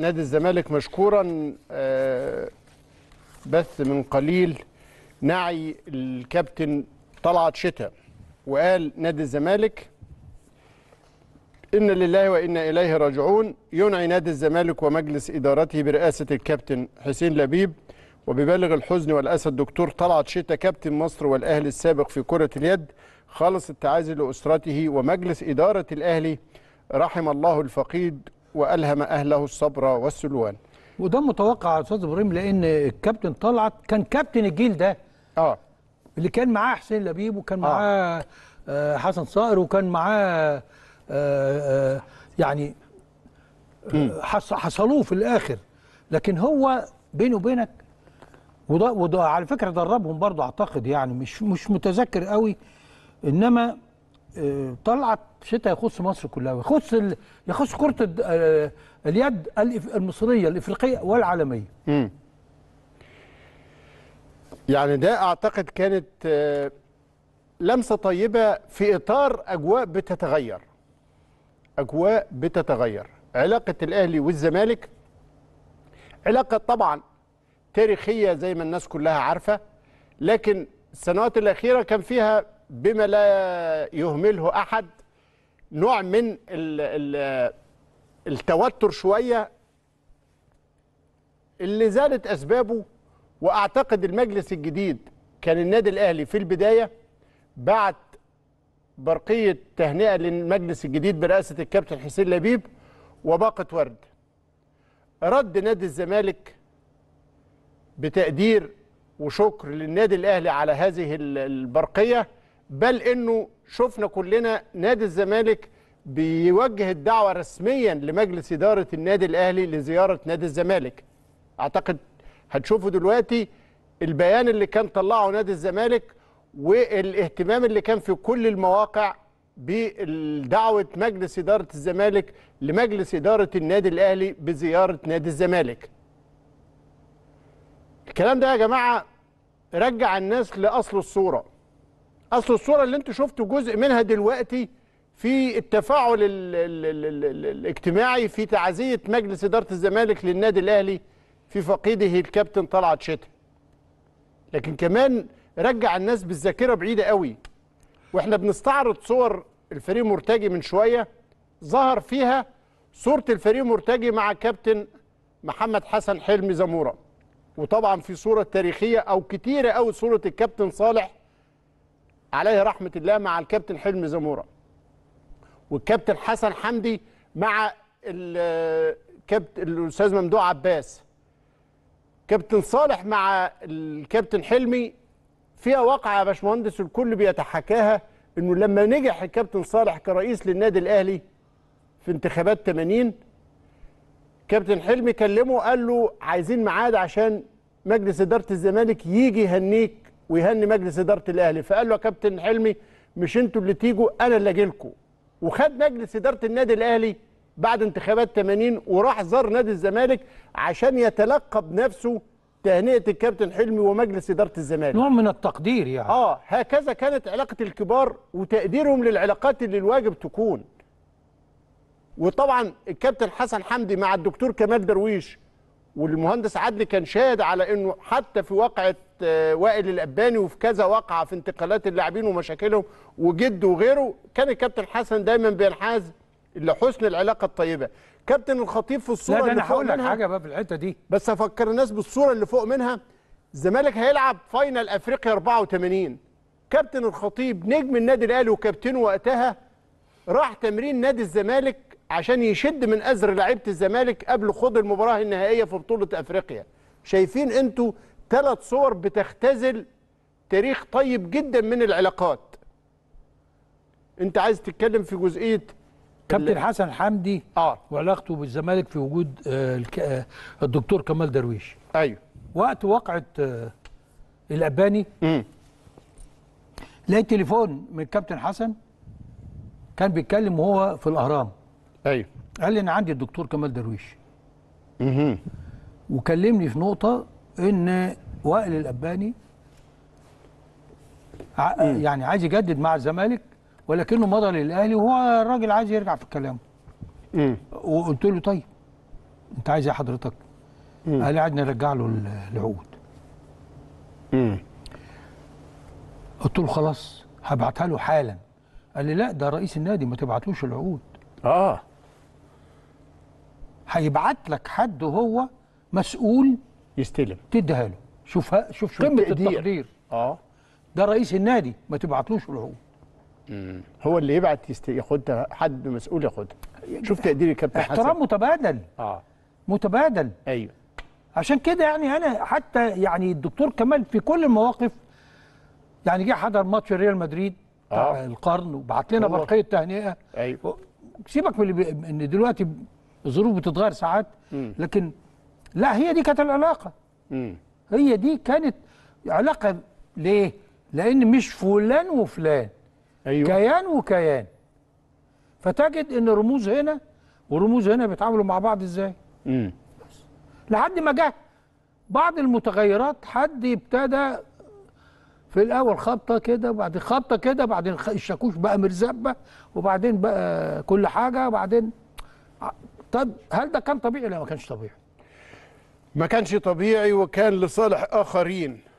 نادي الزمالك مشكورا آه، بث من قليل نعي الكابتن طلعت شتاء وقال نادي الزمالك إن لله وإنا إليه راجعون ينعي نادي الزمالك ومجلس إدارته برئاسة الكابتن حسين لبيب وببالغ الحزن والأسى الدكتور طلعت شتا كابتن مصر والأهلي السابق في كرة اليد خالص التعازي لأسرته ومجلس إدارة الأهلي رحم الله الفقيد وألهم أهله الصبر والسلوان وده متوقع يا أستاذ إبراهيم لأن الكابتن طلعت كان كابتن الجيل ده اه اللي كان معاه حسين لبيب وكان معاه آه. آه، حسن صائر وكان معاه آه، آه، يعني حصلوه في الآخر لكن هو بيني وبينك وده وده على فكره دربهم برضه اعتقد يعني مش مش متذكر قوي انما آه، طلعت شتاء يخص مصر كلها ويخص ال... يخص كره آه، اليد المصريه الافريقيه والعالميه امم يعني ده اعتقد كانت آه، لمسه طيبه في اطار اجواء بتتغير اجواء بتتغير علاقه الاهلي والزمالك علاقه طبعا تاريخيه زي ما الناس كلها عارفه لكن السنوات الاخيره كان فيها بما لا يهمله أحد نوع من التوتر شوية اللي زالت أسبابه وأعتقد المجلس الجديد كان النادي الأهلي في البداية بعت برقية تهنئة للمجلس الجديد برئاسة الكابتن حسين لبيب وباقة ورد رد نادي الزمالك بتقدير وشكر للنادي الأهلي على هذه البرقية بل انه شفنا كلنا نادي الزمالك بيوجه الدعوه رسميا لمجلس اداره النادي الاهلي لزياره نادي الزمالك اعتقد هتشوفوا دلوقتي البيان اللي كان طلعه نادي الزمالك والاهتمام اللي كان في كل المواقع بدعوه مجلس اداره الزمالك لمجلس اداره النادي الاهلي بزياره نادي الزمالك الكلام ده يا جماعه رجع الناس لاصل الصوره اصل الصوره اللي انتم شفتوا جزء منها دلوقتي في التفاعل الـ الـ الـ الـ الـ الاجتماعي في تعزيه مجلس اداره الزمالك للنادي الاهلي في فقيده الكابتن طلعت شتا لكن كمان رجع الناس بالذاكره بعيده قوي واحنا بنستعرض صور الفريق مرتجي من شويه ظهر فيها صوره الفريق مرتجي مع كابتن محمد حسن حلمي زموره وطبعا في صوره تاريخيه او كتيره قوي صوره الكابتن صالح عليه رحمه الله مع الكابتن حلمي زموره والكابتن حسن حمدي مع الكابتن الاستاذ ممدوح عباس كابتن صالح مع الكابتن حلمي فيها واقعه يا باشمهندس الكل بيتحكاها انه لما نجح الكابتن صالح كرئيس للنادي الاهلي في انتخابات 80 كابتن حلمي كلمه قال له عايزين ميعاد عشان مجلس اداره الزمالك يجي يهنيك ويهني مجلس اداره الاهلي فقال له يا كابتن حلمي مش انتوا اللي تيجوا انا اللي اجي لكم وخد مجلس اداره النادي الاهلي بعد انتخابات 80 وراح زار نادي الزمالك عشان يتلقى بنفسه تهنئه الكابتن حلمي ومجلس اداره الزمالك نوع من التقدير يعني اه هكذا كانت علاقه الكبار وتقديرهم للعلاقات اللي الواجب تكون وطبعا الكابتن حسن حمدي مع الدكتور كمال درويش والمهندس عدلي كان شاهد على انه حتى في واقعه آه، وائل الاباني وفي كذا واقعه في انتقالات اللاعبين ومشاكلهم وجد وغيره كان الكابتن حسن دايما بينحاز لحسن العلاقه الطيبه كابتن الخطيب في الصوره لا ده انا هقول لك حاجه بقى في الحته دي بس افكر الناس بالصوره اللي فوق منها الزمالك هيلعب فاينل افريقيا 84 كابتن الخطيب نجم النادي الاهلي وكابتنه وقتها راح تمرين نادي الزمالك عشان يشد من أزر لعيبة الزمالك قبل خوض المباراة النهائية في بطولة أفريقيا شايفين أنتوا ثلاث صور بتختزل تاريخ طيب جدا من العلاقات انت عايز تتكلم في جزئيه كابتن حسن حمدي آه. وعلاقته بالزمالك في وجود آه، آه، الدكتور كمال درويش ايوه وقت وقعه آه، الاباني امم لقيت تليفون من الكابتن حسن كان بيتكلم وهو في الاهرام ايوه قال لي انا عندي الدكتور كمال درويش اها وكلمني في نقطه ان وائل الاباني ع... يعني عايز يجدد مع الزمالك ولكنه مضى للاهلي وهو الراجل عايز يرجع في كلامه وقلت له طيب انت عايز ايه حضرتك مم. قال لي عايز نرجع له العقود قلت له خلاص هبعتها له حالا قال لي لا ده رئيس النادي ما تبعتلوش العقود اه هيبعت لك حد وهو مسؤول يستلم تديها له شوف شوف قمه التقدير اه ده رئيس النادي ما تبعتلوش هو هو اللي يبعت يست... ياخدها حد مسؤول ياخدها شوف تقدير الكابتن حسن احترام متبادل اه متبادل ايوه عشان كده يعني انا حتى يعني الدكتور كمال في كل المواقف يعني جه حضر ماتش ريال مدريد آه. القرن وبعت لنا برقيه تهنئه ايوه سيبك من ان دلوقتي الظروف بتتغير ساعات لكن لا هي دي كانت العلاقه هي دي كانت علاقه ليه لان مش فلان وفلان أيوة. كيان وكيان فتجد ان رموز هنا ورموز هنا بيتعاملوا مع بعض ازاي لحد ما جه بعض المتغيرات حد ابتدى في الاول خبطه كده وبعدين خبطه كده وبعدين الشاكوش بقى مرزبه وبعدين بقى كل حاجه وبعدين طب هل ده كان طبيعي ولا ما كانش طبيعي ما كانش طبيعي وكان لصالح اخرين